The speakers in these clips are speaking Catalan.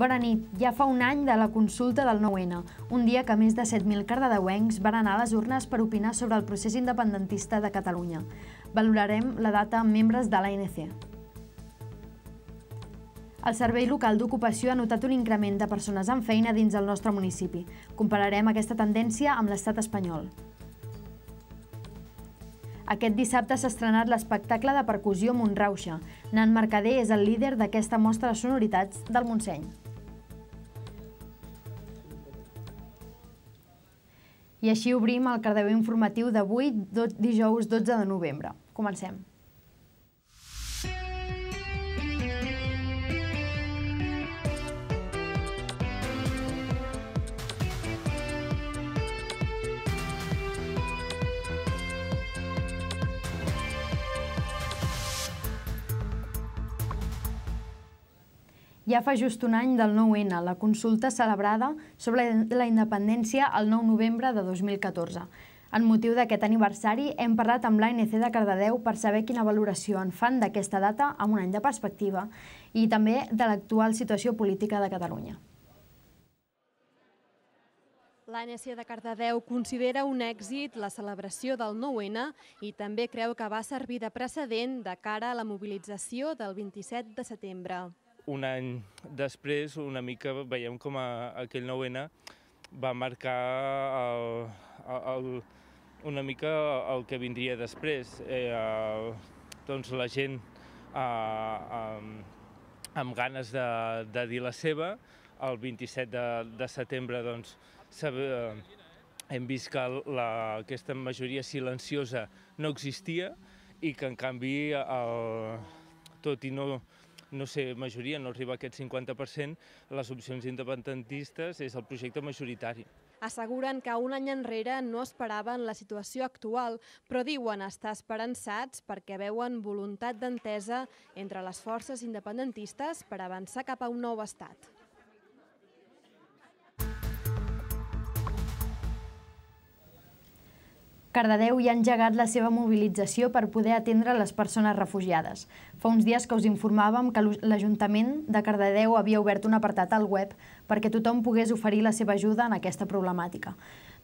Bona nit. Ja fa un any de la consulta del 9-N, un dia que més de 7.000 cardedeuencs van anar a les urnes per opinar sobre el procés independentista de Catalunya. Valorarem la data amb membres de l'ANC. El Servei Local d'Ocupació ha notat un increment de persones amb feina dins el nostre municipi. Compararem aquesta tendència amb l'estat espanyol. Aquest dissabte s'ha estrenat l'espectacle de percussió Montrauxa. Nan Mercader és el líder d'aquesta mostra de sonoritats del Montseny. I així obrim el cardeu informatiu d'avui, dijous 12 de novembre. Comencem. Ja fa just un any del 9-N, la consulta celebrada sobre la independència el 9 novembre de 2014. En motiu d'aquest aniversari, hem parlat amb l'ANC de Cardedeu per saber quina valoració en fan d'aquesta data amb un any de perspectiva i també de l'actual situació política de Catalunya. L'ANC de Cardedeu considera un èxit la celebració del 9-N i també creu que va servir de precedent de cara a la mobilització del 27 de setembre un any després una mica veiem com a, aquell 9-N va marcar el, el, una mica el que vindria després. Eh, eh, doncs la gent eh, eh, amb ganes de, de dir la seva, el 27 de, de setembre doncs, eh, hem vist que la, aquesta majoria silenciosa no existia i que en canvi, el, tot i no no sé, majoria, no arriba a aquest 50%, les opcions independentistes és el projecte majoritari. Asseguren que un any enrere no esperaven la situació actual, però diuen estar esperançats perquè veuen voluntat d'entesa entre les forces independentistes per avançar cap a un nou estat. Cardedeu ja ha engegat la seva mobilització per poder atendre les persones refugiades. Fa uns dies que us informàvem que l'Ajuntament de Cardedeu havia obert un apartat al web perquè tothom pogués oferir la seva ajuda en aquesta problemàtica.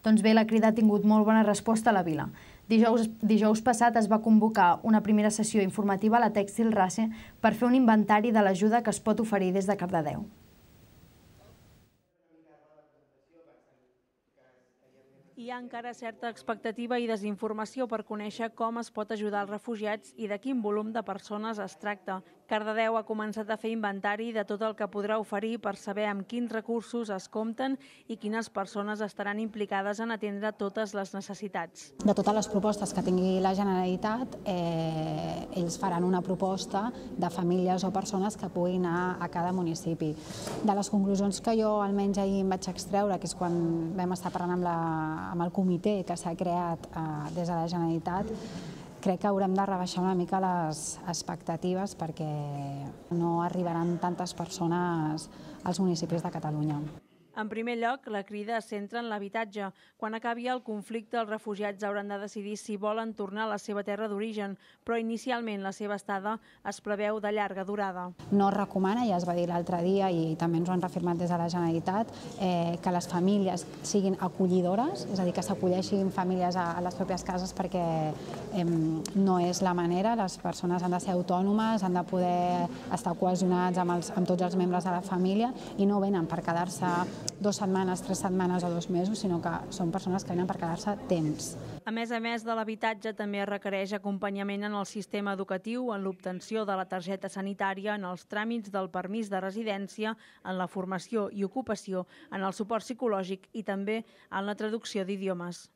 Doncs bé, la crida ha tingut molt bona resposta a la vila. Dijous, dijous passat es va convocar una primera sessió informativa a la Tèxtil Race per fer un inventari de l'ajuda que es pot oferir des de Cardedeu. hi ha encara certa expectativa i desinformació per conèixer com es pot ajudar els refugiats i de quin volum de persones es tracta. Cardedeu ha començat a fer inventari de tot el que podrà oferir per saber amb quins recursos es compten i quines persones estaran implicades en atendre totes les necessitats. De totes les propostes que tingui la Generalitat, eh, ells faran una proposta de famílies o persones que puguin anar a cada municipi. De les conclusions que jo almenys ahir em vaig extreure, que és quan vam estar parlant amb, la, amb el comitè que s'ha creat eh, des de la Generalitat, crec que haurem de rebaixar una mica les expectatives perquè no arribaran tantes persones als municipis de Catalunya. En primer lloc, la crida es centra en l'habitatge. Quan acabi el conflicte, els refugiats hauran de decidir si volen tornar a la seva terra d'origen, però inicialment la seva estada es preveu de llarga durada. No es recomana, ja es va dir l'altre dia i també ens ho han reafirmat des de la Generalitat, eh, que les famílies siguin acollidores, és a dir, que s'acolleixin famílies a, a les pròpies cases perquè eh, no és la manera, les persones han de ser autònomes, han de poder estar cohesionats amb, els, amb tots els membres de la família i no venen per quedar-se dues setmanes, tres setmanes o dos mesos, sinó que són persones que venen per quedar-se temps. A més a més de l'habitatge, també requereix acompanyament en el sistema educatiu, en l'obtenció de la targeta sanitària, en els tràmits del permís de residència, en la formació i ocupació, en el suport psicològic i també en la traducció d'idiomes.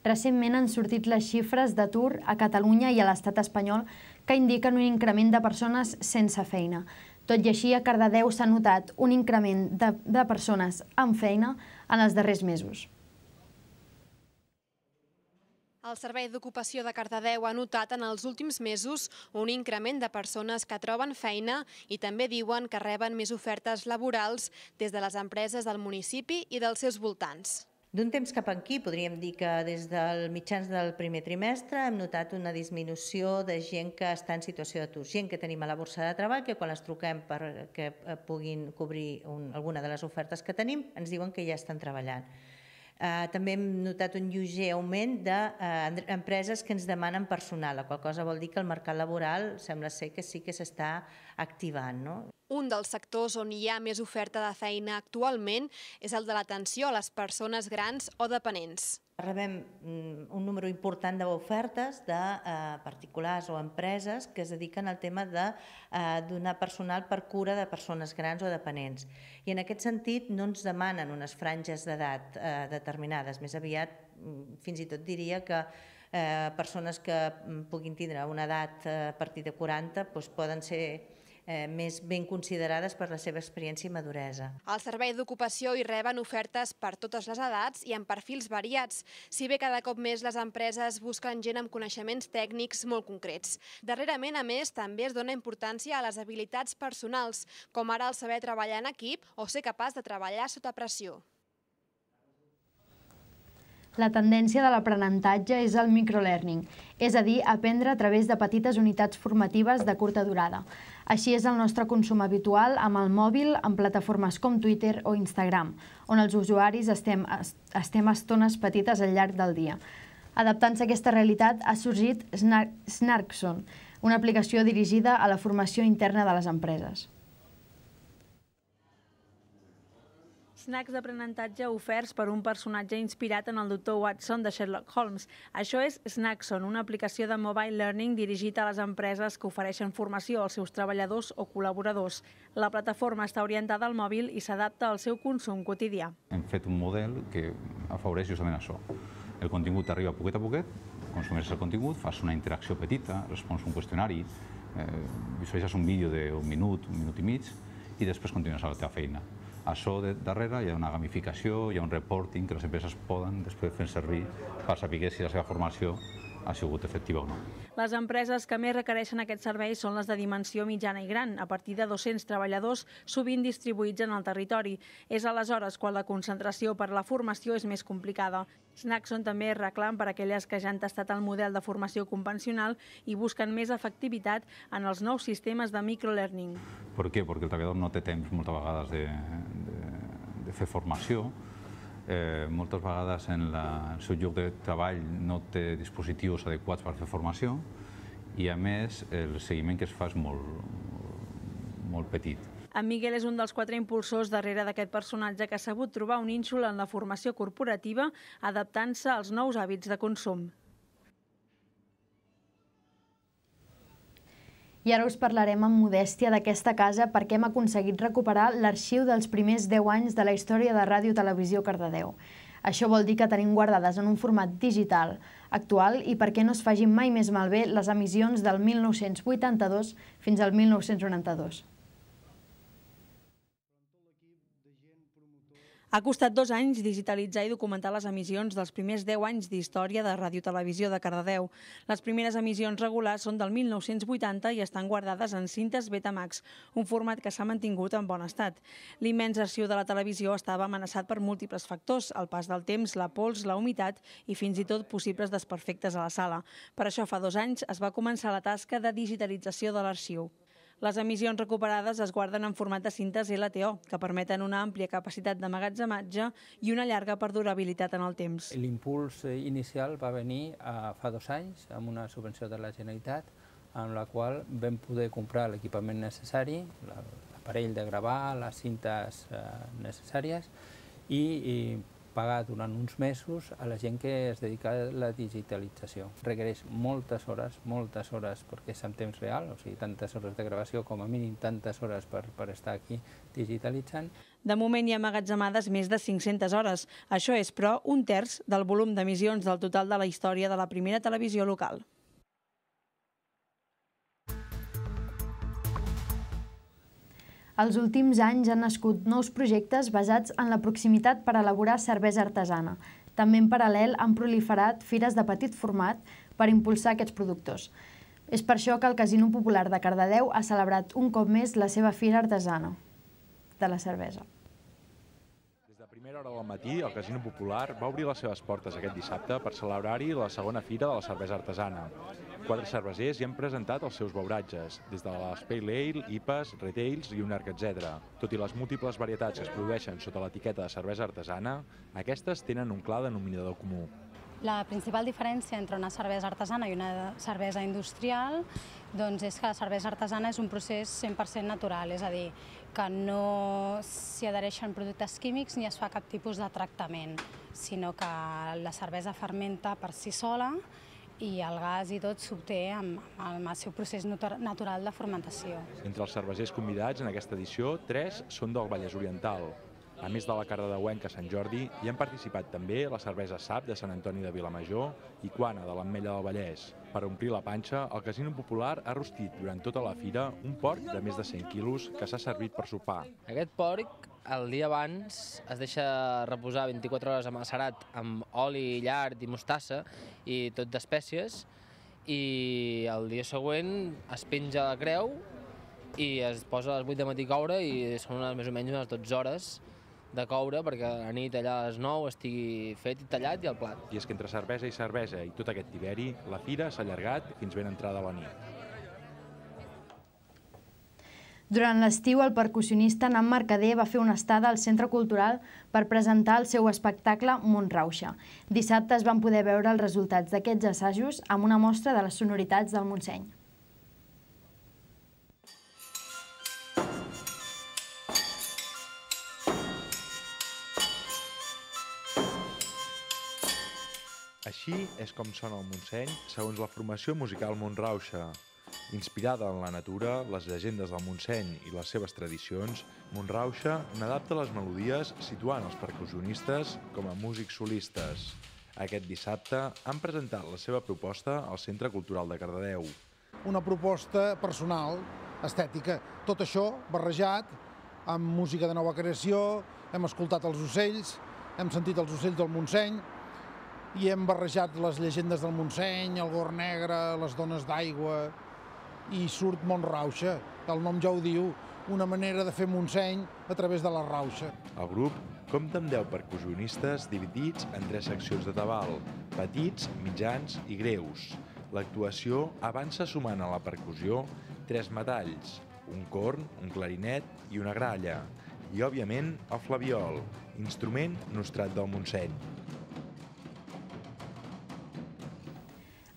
Recentment han sortit les xifres d'atur a Catalunya i a l'estat espanyol que indiquen un increment de persones sense feina. Tot i així, a Cardedeu s'ha notat un increment de, de persones amb feina en els darrers mesos. El Servei d'Ocupació de Cardedeu ha notat en els últims mesos un increment de persones que troben feina i també diuen que reben més ofertes laborals des de les empreses del municipi i dels seus voltants. D'un temps cap aquí, podríem dir que des del mitjans del primer trimestre hem notat una disminució de gent que està en situació d'atur, gent que tenim a la borsa de treball, que quan les truquem perquè eh, puguin cobrir un, alguna de les ofertes que tenim, ens diuen que ja estan treballant. Eh, també hem notat un lleuger augment d'empreses de, uh, que ens demanen personal, la qual cosa vol dir que el mercat laboral sembla ser que sí que s'està activant. No? Un dels sectors on hi ha més oferta de feina actualment és el de l'atenció a les persones grans o dependents. Rebem mm, un número important d'ofertes de eh, particulars o empreses que es dediquen al tema de eh, donar personal per cura de persones grans o dependents. I en aquest sentit no ens demanen unes franges d'edat eh, determinades, més aviat mm, fins i tot diria que persones que mm, puguin tindre una edat a partir de 40 doncs poden ser Eh, més ben considerades per la seva experiència i maduresa. El Servei d'Ocupació hi reben ofertes per totes les edats i amb perfils variats, si bé cada cop més les empreses busquen gent amb coneixements tècnics molt concrets. Darrerament, a més, també es dona importància a les habilitats personals, com ara el saber treballar en equip o ser capaç de treballar sota pressió la tendència de l'aprenentatge és el microlearning, és a dir, aprendre a través de petites unitats formatives de curta durada. Així és el nostre consum habitual amb el mòbil en plataformes com Twitter o Instagram, on els usuaris estem, estem estones petites al llarg del dia. Adaptant-se a aquesta realitat ha sorgit Snarkson, una aplicació dirigida a la formació interna de les empreses. snacks d'aprenentatge oferts per un personatge inspirat en el doctor Watson de Sherlock Holmes. Això és Snackson, una aplicació de mobile learning dirigida a les empreses que ofereixen formació als seus treballadors o col·laboradors. La plataforma està orientada al mòbil i s'adapta al seu consum quotidià. Hem fet un model que afavoreix justament això. El contingut arriba poquet a poquet, consumeixes el contingut, fas una interacció petita, respons un qüestionari, eh, visualitzes un vídeo d'un minut, un minut i mig, i després continues a la teva feina. Això de, darrere hi ha una gamificació, hi ha un reporting que les empreses poden després fer servir per saber si la seva formació ha sigut efectiva o no. Les empreses que més requereixen aquest servei són les de dimensió mitjana i gran, a partir de 200 treballadors, sovint distribuïts en el territori. És aleshores quan la concentració per la formació és més complicada. Snackson també reclam per a aquelles que ja han tastat el model de formació convencional i busquen més efectivitat en els nous sistemes de microlearning. Per què? Perquè el treballador no té temps moltes vegades de, de, de fer formació, eh, moltes vegades en, la, el seu lloc de treball no té dispositius adequats per fer formació i, a més, el seguiment que es fa és molt, molt petit. En Miguel és un dels quatre impulsors darrere d'aquest personatge que ha sabut trobar un ínsol en la formació corporativa adaptant-se als nous hàbits de consum. ara us parlarem amb modèstia d'aquesta casa perquè hem aconseguit recuperar l'arxiu dels primers 10 anys de la història de Ràdio Televisió Cardedeu. Això vol dir que tenim guardades en un format digital actual i perquè no es facin mai més malbé les emissions del 1982 fins al 1992. Ha costat dos anys digitalitzar i documentar les emissions dels primers 10 anys d'història de Ràdio Televisió de Cardedeu. Les primeres emissions regulars són del 1980 i estan guardades en cintes Betamax, un format que s'ha mantingut en bon estat. L'immens arxiu de la televisió estava amenaçat per múltiples factors, el pas del temps, la pols, la humitat i fins i tot possibles desperfectes a la sala. Per això fa dos anys es va començar la tasca de digitalització de l'arxiu. Les emissions recuperades es guarden en format de cintes LTO, que permeten una àmplia capacitat d'amagatzematge i una llarga perdurabilitat en el temps. L'impuls eh, inicial va venir eh, fa dos anys amb una subvenció de la Generalitat en la qual vam poder comprar l'equipament necessari, l'aparell de gravar, les cintes eh, necessàries i, i pagar durant uns mesos a la gent que es dedica a la digitalització. Requereix moltes hores, moltes hores, perquè és en temps real, o sigui, tantes hores de gravació com a mínim tantes hores per, per estar aquí digitalitzant. De moment hi ha amagatzemades més de 500 hores. Això és, però, un terç del volum d'emissions del total de la història de la primera televisió local. Els últims anys han nascut nous projectes basats en la proximitat per elaborar cervesa artesana. També en paral·lel han proliferat fires de petit format per impulsar aquests productors. És per això que el Casino Popular de Cardedeu ha celebrat un cop més la seva fira artesana de la cervesa primera hora del matí, el Casino Popular va obrir les seves portes aquest dissabte per celebrar-hi la segona fira de la cervesa artesana. Quatre cervesers hi han presentat els seus beuratges, des de les Pale Ale, IPAs, Retails i un arc, etc. Tot i les múltiples varietats que es produeixen sota l'etiqueta de cervesa artesana, aquestes tenen un clar denominador comú, la principal diferència entre una cervesa artesana i una cervesa industrial doncs és que la cervesa artesana és un procés 100% natural, és a dir, que no s'hi adhereixen productes químics ni es fa cap tipus de tractament, sinó que la cervesa fermenta per si sola i el gas i tot s'obté amb, amb el seu procés natural de fermentació. Entre els cervesers convidats en aquesta edició, tres són del Vallès Oriental, a més de la cara de cardedeuenca Sant Jordi, hi han participat també la cervesa SAP de Sant Antoni de Vilamajor i Quana de l'Ametlla del Vallès. Per omplir la panxa, el Casino Popular ha rostit durant tota la fira un porc de més de 100 quilos que s'ha servit per sopar. Aquest porc el dia abans es deixa reposar 24 hores amacerat macerat amb oli, llard i mostassa i tot d'espècies i el dia següent es penja la creu i es posa a les 8 de matí a coure i són unes, més o menys unes 12 hores de coure perquè a nit allà a les 9 estigui fet i tallat i al plat. I és que entre cervesa i cervesa i tot aquest tiberi, la fira s'ha allargat fins ben entrada la nit. Durant l'estiu, el percussionista Nan Mercader va fer una estada al Centre Cultural per presentar el seu espectacle Montrauxa. Dissabte es van poder veure els resultats d'aquests assajos amb una mostra de les sonoritats del Montseny. Així és com sona el Montseny segons la formació musical Montrauxa. Inspirada en la natura, les llegendes del Montseny i les seves tradicions, Montrauxa n'adapta les melodies situant els percussionistes com a músics solistes. Aquest dissabte han presentat la seva proposta al Centre Cultural de Cardedeu. Una proposta personal, estètica. Tot això barrejat amb música de nova creació, hem escoltat els ocells, hem sentit els ocells del Montseny, i hem barrejat les llegendes del Montseny, el Gor Negre, les dones d'aigua, i surt Montrauxa, que el nom ja ho diu, una manera de fer Montseny a través de la rauxa. El grup compta amb 10 percussionistes dividits en tres seccions de tabal, petits, mitjans i greus. L'actuació avança sumant a la percussió tres metalls, un corn, un clarinet i una gralla, i, òbviament, el flaviol, instrument nostrat del Montseny.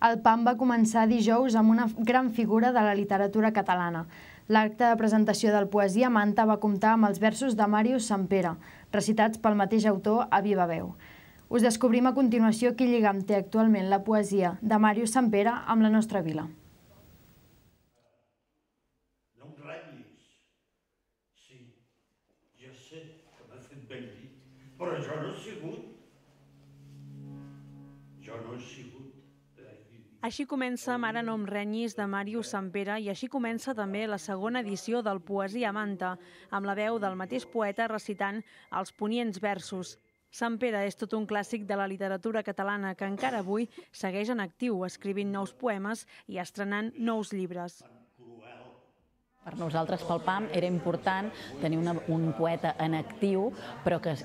El PAM va començar dijous amb una gran figura de la literatura catalana. L'acte de presentació del Poesia Manta va comptar amb els versos de Màrius Sampere, recitats pel mateix autor a viva veu. Us descobrim a continuació qui lligam té actualment la poesia de Màrius Sampere amb la nostra vila. Sí, que però jo no he sigut. Jo no he sigut. Així comença Mare no em renyis de Màrius Sampere i així comença també la segona edició del Poesia Manta, amb la veu del mateix poeta recitant els ponients versos. Sant Pere és tot un clàssic de la literatura catalana que encara avui segueix en actiu escrivint nous poemes i estrenant nous llibres. Per nosaltres, pel PAM, era important tenir una, un poeta en actiu, però que és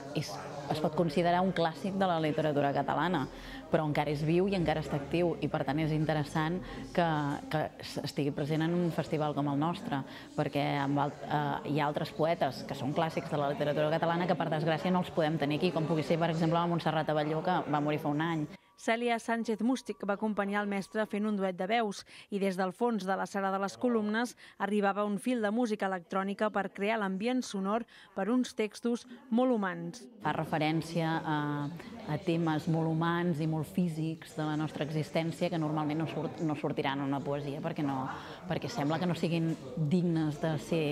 es pot considerar un clàssic de la literatura catalana, però encara és viu i encara està actiu i per tant és interessant que, que estigui present en un festival com el nostre, perquè amb alt, eh, hi ha altres poetes que són clàssics de la literatura catalana que per desgràcia no els podem tenir aquí, com pugui ser per exemple la Montserrat Avelló que va morir fa un any. Cèlia Sánchez Mústic va acompanyar el mestre fent un duet de veus i des del fons de la sala de les columnes arribava un fil de música electrònica per crear l'ambient sonor per uns textos molt humans. Fa referència a, a temes molt humans i molt físics de la nostra existència que normalment no, surt, no sortiran en una poesia perquè, no, perquè sembla que no siguin dignes de ser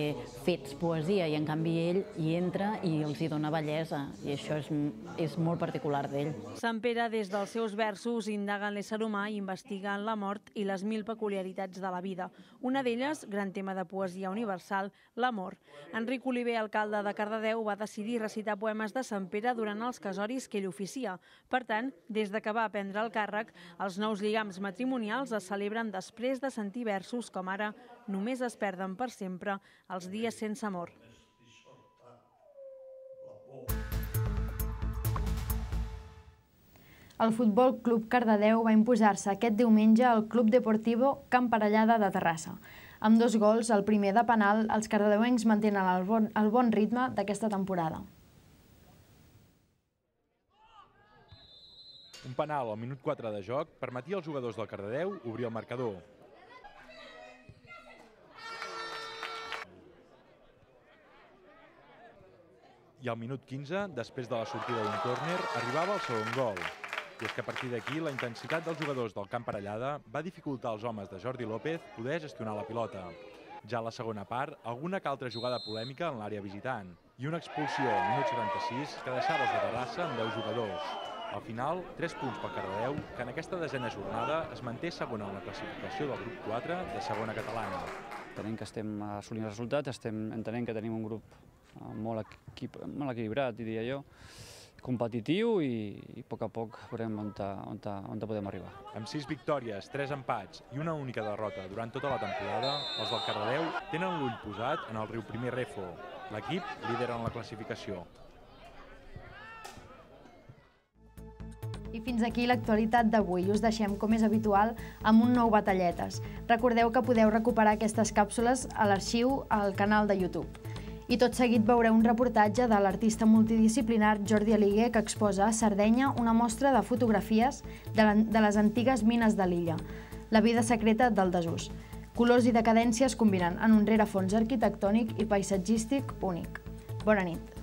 fets poesia i en canvi ell hi entra i els hi dona bellesa i això és, és molt particular d'ell. Sant Pere des dels seus versos indaga l'ésser humà i investiga la mort i les mil peculiaritats de la vida. Una d'elles, gran tema de poesia universal, l'amor. Enric Oliver, alcalde de Cardedeu, va decidir recitar poemes de Sant Pere durant els casoris que ell oficia Maria. Per tant, des de que va prendre el càrrec, els nous lligams matrimonials es celebren després de sentir versos com ara «Només es perden per sempre els dies sense amor». El Futbol Club Cardedeu va imposar-se aquest diumenge al Club Deportivo Camparellada de Terrassa. Amb dos gols, el primer de penal, els cardedeuencs mantenen el bon, el bon ritme d'aquesta temporada. Un penal al minut 4 de joc permetia als jugadors del Cardedeu obrir el marcador. I al minut 15, després de la sortida d'un córner, arribava el segon gol. I és que a partir d'aquí la intensitat dels jugadors del camp Parellada va dificultar als homes de Jordi López poder gestionar la pilota. Ja a la segona part, alguna que altra jugada polèmica en l'àrea visitant i una expulsió al minut 76 que deixava els de Terrassa amb 10 jugadors. Al final, 3 punts per Cardedeu, que en aquesta desena jornada es manté segona en la classificació del grup 4 de segona catalana. Entenem que estem assolint resultats, estem, entenem que tenim un grup eh, molt, equip, molt equilibrat, diria jo, competitiu i, i a poc a poc veurem on, ta, on, ta, on ta podem arribar. Amb sis victòries, tres empats i una única derrota durant tota la temporada, els del Cardedeu tenen l'ull posat en el riu primer Refo, l'equip líder en la classificació. I fins aquí l'actualitat d'avui. Us deixem, com és habitual, amb un nou Batalletes. Recordeu que podeu recuperar aquestes càpsules a l'arxiu al canal de YouTube. I tot seguit veureu un reportatge de l'artista multidisciplinar Jordi Aliguer que exposa a Sardenya una mostra de fotografies de, de les antigues mines de l'illa, la vida secreta del desús. Colors i decadències combinant en un rerefons arquitectònic i paisatgístic únic. Bona nit.